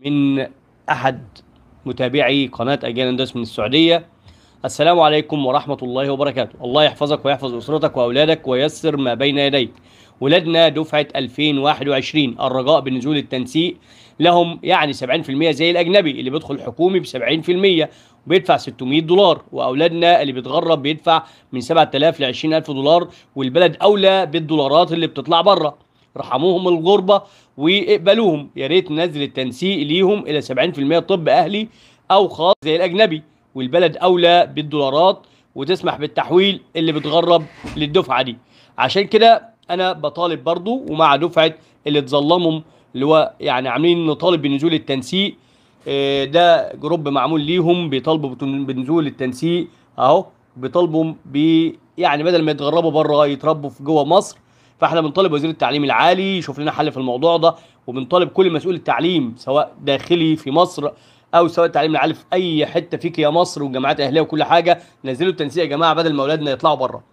من أحد متابعي قناة أجيال اندوس من السعودية السلام عليكم ورحمة الله وبركاته الله يحفظك ويحفظ أسرتك وأولادك ويسر ما بين يديك ولادنا دفعة 2021 الرجاء بنزول التنسيق لهم يعني 70% زي الأجنبي اللي بيدخل حكومي ب 70% وبيدفع 600 دولار وأولادنا اللي بيتغرب بيدفع من 7000 ل 20000 دولار والبلد أولى بالدولارات اللي بتطلع بره ارحموهم الغربه واقبلوهم يا ريت نزل التنسيق ليهم الى 70% طب اهلي او خاص زي الاجنبي والبلد اولى بالدولارات وتسمح بالتحويل اللي بتغرب للدفعه دي عشان كده انا بطالب برضو ومع دفعه اللي اتظلمهم اللي هو يعني عاملين نطالب بنزول التنسيق آه، ده جروب معمول ليهم بيطالبوا بنزول التنسيق اهو بيطالبوا ب يعني بدل ما يتغربوا بره يتربوا في جوه مصر فاحنا بنطالب وزير التعليم العالي يشوف لنا حل في الموضوع ده وبنطالب كل مسؤول التعليم سواء داخلي في مصر او سواء التعليم العالي في اي حته فيك يا مصر والجامعات الاهليه وكل حاجه نزلوا التنسيق يا جماعه بدل ما اولادنا يطلعوا بره